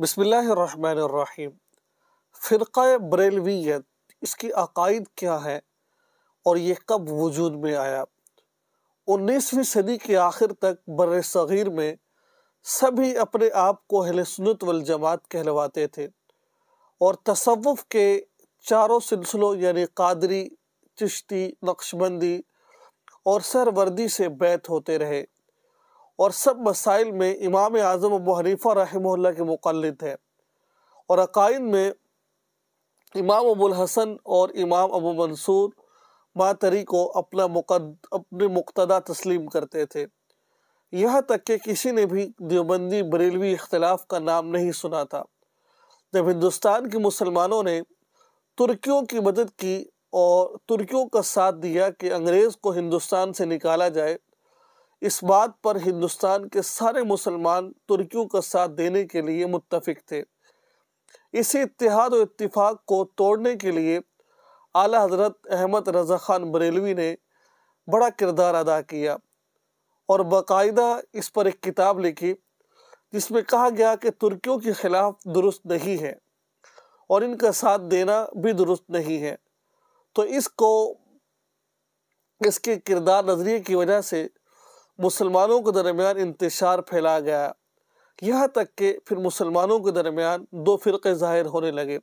बसमीम फ़िर बरेलवीत इसकी अकायद क्या है और ये कब वजूद में आया उन्नीसवीं सदी के आखिर तक बर सग़ीर में सभी अपने आप को हिलसनत सुनत कहलवाते थे और तसवुफ़ के चारों सिलसिलों यानी कादरी चश्ती नक्शबंदी और सरवर्दी से बैत होते रहे और सब मसाइल में इमाम आज़म अबू हनीफ़ा रहमल्ला के मुकलद हैं और अकाइन में इमाम अबुल हसन और इमाम अबू मंसूर मातरी को अपना मुकद अपने मुक्तदा तस्लीम करते थे यहाँ तक कि किसी ने भी देवबंदी बरेलवी इख्तलाफ का नाम नहीं सुना था जब हिंदुस्तान के मुसलमानों ने तुर्कियों की मदद की और तुर्कियों का साथ दिया कि अंग्रेज़ को हिंदुस्तान से निकाला जाए इस बात पर हिंदुस्तान के सारे मुसलमान तुर्कियों का साथ देने के लिए मुत्तफिक थे इसी इतिहाद और इत्तिफाक को तोड़ने के लिए आला हजरत अहमद रज़ा खान बरेलवी ने बड़ा किरदार अदा किया और बाकायदा इस पर एक किताब लिखी जिसमें कहा गया कि तुर्कियों के ख़िलाफ़ दुरुस्त नहीं है और इनका साथ देना भी दुरुस्त नहीं है तो इसको इसके किरदार नज़रिए की वजह से मुसलमानों के दरमियान इंतशार फैला गया यहाँ तक कि फिर मुसलमानों के दरमियान दो फ़िरक़े ज़ाहिर होने लगे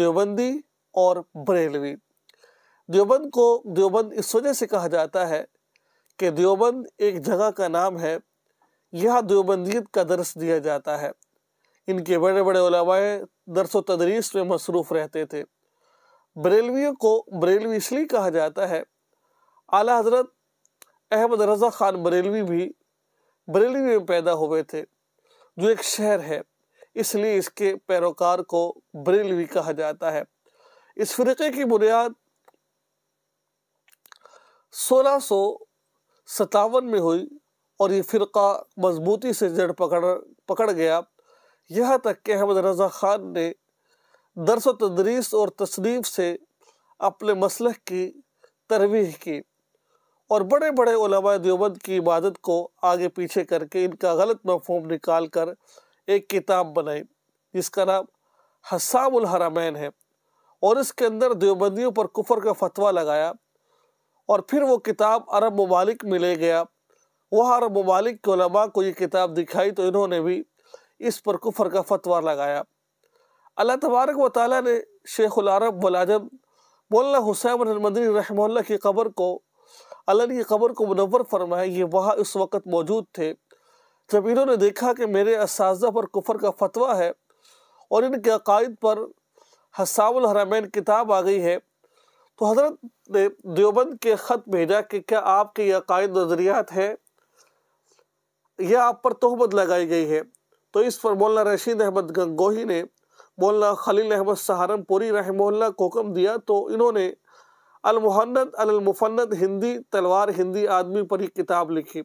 देवबंदी और बरेलवी देवबंद को देवबंद इस वजह से कहा जाता है कि देवबंद एक जगह का नाम है यहाँ देवबंदीत का दर्स दिया जाता है इनके बड़े बड़े उलमाए दरस व तदरीस में मसरूफ़ रहते थे बरेलवियों को बरेलवी इसलिए कहा जाता है आला हजरत अहमद रज़ा ख़ान बरेलवी भी बरेलवी में पैदा हुए थे जो एक शहर है इसलिए इसके पैरोकार को बरेलवी कहा जाता है इस फ़िरक़े की बुनियाद सोलह सौ सतावन में हुई और ये फ़िरका मजबूती से जड़ पकड़ पकड़ गया यहाँ तक कि अहमद रज़ा ख़ान ने दरस तदरीस और तसनीफ से अपने मसल की तरवीह की और बड़े बड़े देवबंद की इबादत को आगे पीछे करके इनका गलत मफहम निकाल कर एक किताब बनाई जिसका नाम हसामुल हरामैन है और इसके अंदर देवबंदियों पर कुफर का फतवा लगाया और फिर वो किताब अरब ममालिक में ले गया वह अरब ममालिक के उलमा को ये किताब दिखाई तो इन्होंने भी इस पर कुफर का फतवा लगाया अल्लाह तबारक व ताली ने शेख अरब वलाजम मौलाना हुसैन मदनी रहमल्ला की कबर को अल्लाह ने यह खबर को मुनवर फरमाया ये वहाँ इस वक्त मौजूद थे जब इन्होंने देखा कि मेरे इस पर कुफर का फतवा है और इनके अकायद पर हसामुल हरामैन किताब आ गई है तो हज़रत ने देवबंद के ख़त भेजा कि क्या आपके ये अकायद नज़रियात हैं यह आप पर तहमत लगाई गई है तो इस पर मौलाना रशीद अहमद गंगोही ने मौलाना खलील अहमद सहारनपुरी रहमल्ला को हुक्म दिया तो इन्होंने अलमुहन्नत अलमुफन्नत हिंदी तलवार हिंदी आदमी पर ही किताब लिखी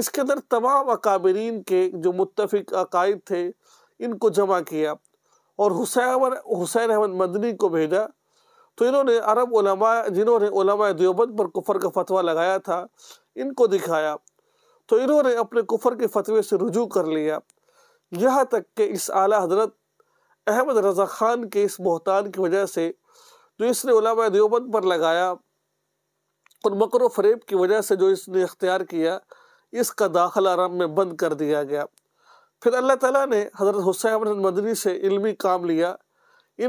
इसके अंदर तमाम अकाबरीन के जो मुतफिक अकायद थे इनको जमा किया और हुसैन हुसैन अहमद मदनी को भेजा तो इन्होंने अरब उलमा जिन्होंने उलमा देवबंद पर कुफर का फतवा लगाया था इनको दिखाया तो इन्होंने अपने कुफर के फतवे से रुजू कर लिया यहाँ तक कि इस आला हजरत अहमद रज़ा ख़ान के इस बहतान की वजह से जो तो इसने उलामा देवबंद पर लगाया और मकर फरेब की वजह से जो इसने अख्तियार किया इसका दाखिला आराम में बंद कर दिया गया फिर अल्लाह ताला ने हज़रत हुसैन मदनी से इल्मी काम लिया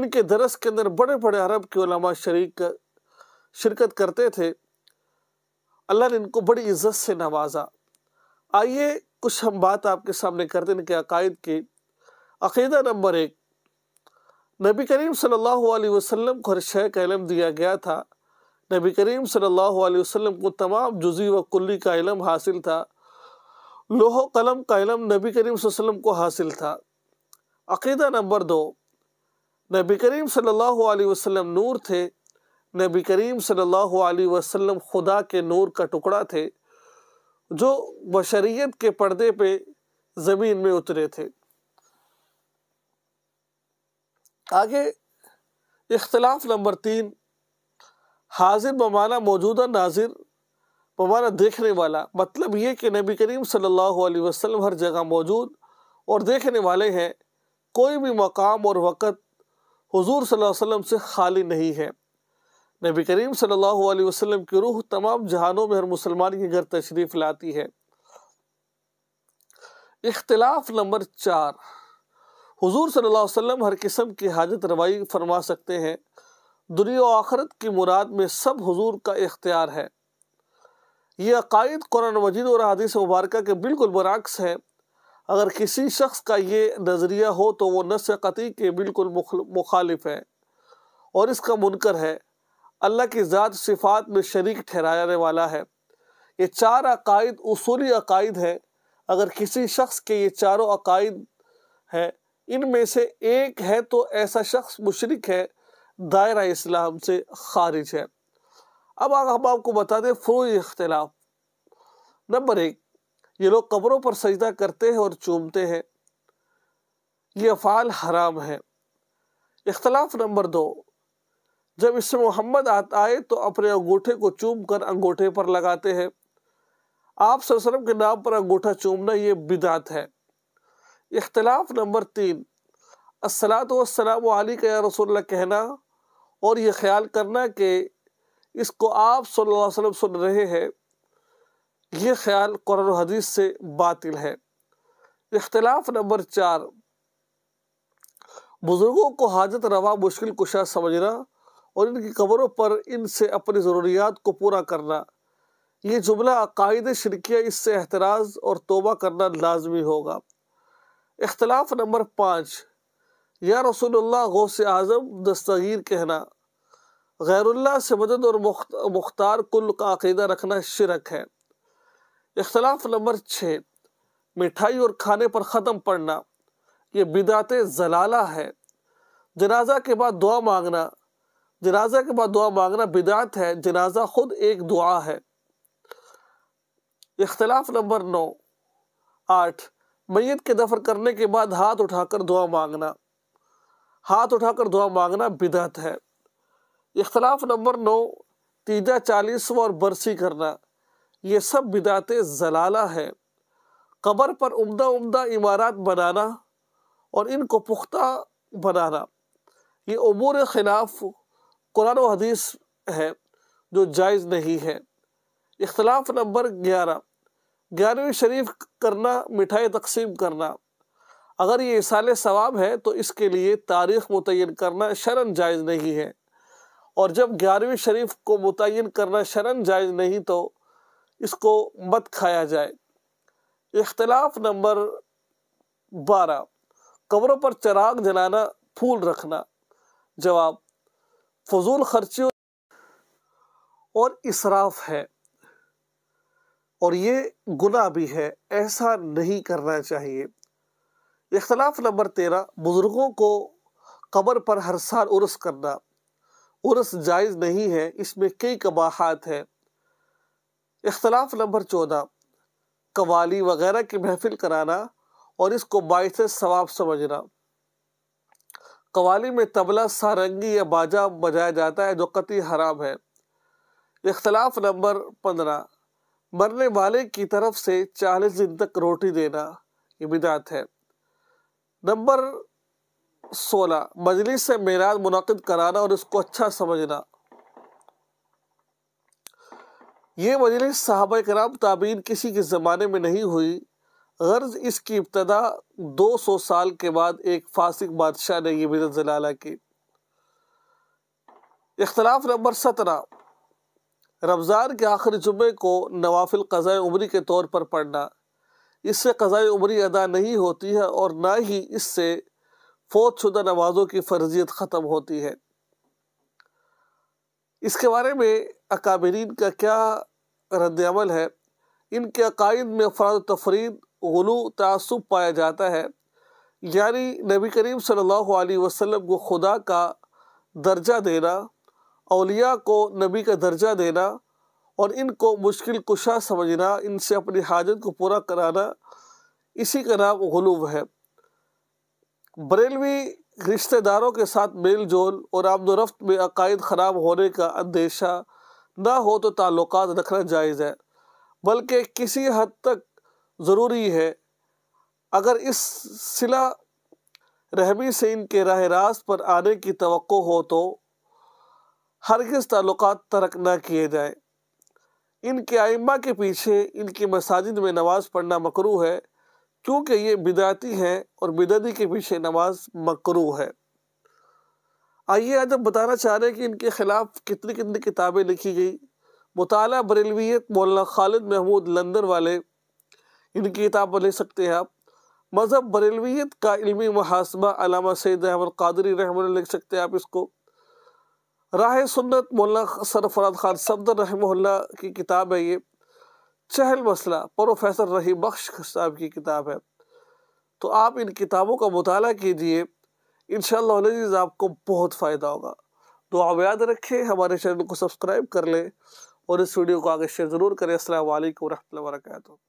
इनके दरस के अंदर बड़े बड़े अरब के उलामा शरीक शिरकत करते थे अल्लाह ने इनको बड़ी इज्जत से नवाजा आइए कुछ हम बात आपके सामने करते हैं इनके अकायद की अकीदा नंबर एक नबी करीम सल्लल्लाहु अलैहि वसल्लम को हर का इलम दिया गया था नबी करीम सल्लल्लाहु अलैहि वसल्लम को तमाम जुजी व कुल्ली का इलम हासिल था लोह कलम का इलम नबी करीम वसल्लम को हासिल था अकीदा नंबर दो नबी करीम सल्लल्लाहु अलैहि वसल्लम नूर थे नबी करीम सल्लल्लाहु अलैहि वसल्लम खुदा के नूर का टुकड़ा थे जो बशरीत के पर्दे पर ज़मीन में उतरे थे आगे इख्तलाफ नंबर तीन हाजिर बमाना मौजूदा नाजिर बमाना देखने वाला मतलब ये कि नबी करीम सल्लल्लाहु अलैहि वसल्लम हर जगह मौजूद और देखने वाले हैं कोई भी मकाम और वक़्त हुजूर सल्लल्लाहु अलैहि वसल्लम से खाली नहीं है नबी करीम सल्लल्लाहु अलैहि वसल्लम की रूह तमाम जहानों में हर मुसलमान के घर तशरीफ़ लाती है इख्तलाफ नंबर चार हुजूर सल्लल्लाहु अलैहि वसल्लम हर किस्म की हाजत रवाई फरमा सकते हैं दुनिया आखरत की मुराद में सब हुजूर का इख्तियार है ये अकायद कुरान मजीद और हदीस मुबारक के बिल्कुल बरक्स है अगर किसी शख्स का ये नज़रिया हो तो वह नस कती के बिल्कुल मुखालिफ है और इसका मुनकर है अल्लाह की ज़ात सिफात में शरीक ठहराने वाला है ये चार अकायद उसूली अकायद हैं अगर किसी शख्स के ये चारों अकायद हैं इनमें से एक है तो ऐसा शख्स मुशरक है दायरा इस्लाम से खारिज है अब हम आपको बता दें फ्रोज इख्तलाफ नंबर एक ये लोग कब्रों पर सजदा करते हैं और चूमते हैं ये अफ़ाल हराम है इख्तलाफ नंबर दो जब इससे मोहम्मद आए तो अपने अंगूठे को चूम कर अंगूठे पर लगाते हैं आप सरसरम के नाम पर अंगूठा चूमना ये बिदात है इख्तलाफ नंबर तीन असलात वसलाम अली का या रसोल्ला कहना और ये ख्याल करना कि इसको आप सल्लल्लाहु अलैहि वसल्लम सुन रहे हैं ये ख्याल कुरान हदीस से बातिल है इख्तलाफ नंबर चार बुज़ुर्गों को हाजत रवा मुश्किल कुशा समझना और इनकी कबरों पर इनसे अपनी ज़रूरियात को पूरा करना ये जुमला अकायद शिरकिया इससे एतराज़ और तोबा करना लाजमी होगा इख्तलाफ नंबर पाँच या रसूलुल्लाह गौस आज़म दस्तगीर कहना गैरुल्लाह से मदद और मुख्तार कुल का अकीदा रखना शिरक है इख्तलाफ नंबर छः मिठाई और खाने पर ख़त्म पड़ना ये बिदात जलाला है जनाजा के बाद दुआ मांगना जनाजा के बाद दुआ मांगना बिदात है जनाजा खुद एक दुआ है इख्तलाफ नंबर नौ आठ मैत के दफन करने के बाद हाथ उठाकर दुआ मांगना हाथ उठाकर दुआ मांगना बिदत है इख्तलाफ नंबर नौ तीजा चालीसवा और बरसी करना ये सब बिदात जलाला है कबर पर उम्दा उम्दा इमारत बनाना और इनको पुख्ता बनाना ये अमूर खिलाफ कुरान हदीस है जो जायज़ नहीं है इख्तलाफ नंबर ग्यारह ग्यारहवीं शरीफ करना मिठाई तकसीम करना अगर ये साल सवाब है तो इसके लिए तारीख मुतन करना शरण जायज़ नहीं है और जब ग्यारहवीं शरीफ को मुतन करना शरण जायज़ नहीं तो इसको मत खाया जाए इख्तलाफ नंबर बारह कमरों पर चराग जलाना फूल रखना जवाब फजूल खर्चियों और इसराफ है और ये गुना भी है ऐसा नहीं करना चाहिए इख्तलाफ नंबर तेरह बुज़ुर्गों को कबर पर हर साल उर्स करना उर्स जायज़ नहीं है इसमें कई कबाहत है इख्तलाफ नंबर चौदह कवाली वगैरह की महफिल कराना और इसको बायस सवाब समझना कवाली में तबला सारंगी या बाजा बजाया जाता है जो कति हराम है इख्तलाफ नंबर पंद्रह मरने वाले की तरफ से चालीस दिन तक रोटी देना ये बिदात है नंबर सोलह मजलिस से मेराज मुनद कराना और इसको अच्छा समझना ये मजलिस साहब कराम ताबीन किसी के ज़माने में नहीं हुई गर्ज इसकी इब्तदा 200 साल के बाद एक फासिक बादशाह ने यह बिदत जलाला की इख्तलाफ नंबर सत्रह रमज़ान के आखिरी जुम्मे को नवाफिल कज़ाय उमरी के तौर पर पढ़ना इससे कज़ाय उमरी अदा नहीं होती है और ना ही इससे फौत शुदा नमाज़ों की फर्जियत ख़त्म होती है इसके बारे में अकाबरीन का क्या रद्दमल है इनके अकायद में अफराद तफरीद गलू तसब पाया जाता है यानी नबी करीम सल्लल्लाहु अलैहि वसल्लम को खुदा का दर्जा देना अलिया को नबी का दर्जा देना और इनको मुश्किल कुशा समझना इनसे अपनी हाजत को पूरा कराना इसी का नाम गलूब है बरेलवी रिश्तेदारों के साथ मेल जोल और आमदोरफ्त में अकायद ख़राब होने का अंदेशा ना हो तो ताल्लुक रखना जायज़ है बल्कि किसी हद तक ज़रूरी है अगर इस सिला रहमी से इनके राह रास्त पर आने की तो हो तो हरगज़ ताल्लुक तरक ना किए जाएँ इनके आइमा के पीछे इनकी मसाजिद में नमाज़ पढ़ना मकरू है क्योंकि ये बिदाती हैं और बिदती के पीछे नमाज मकरू है आइए आज हम बताना चाह रहे हैं कि इनके ख़िलाफ़ कितनी कितनी किताबें लिखी गई मुताल बरेलवीत मौलाना खालिद महमूद लंदन वाले इनकी किताब ले सकते हैं आप मज़हब बरेलवीत का इलमी महासमा अलामा सैद अहमद कादरी रहमान लिख सकते हैं आप इसको राह सुन्नत मौलाना सरफराज खान सफदर रहमल्ला की किताब है ये चहल मसला प्रोफेसर रही बख्श साहब की किताब है तो आप इन किताबों का मताल कीजिए इन शीज़ आपको बहुत फ़ायदा होगा तो आप याद रखें हमारे चैनल को सब्सक्राइब कर लें और इस वीडियो को आगे शेयर ज़रूर करें असल वरहमल वर्का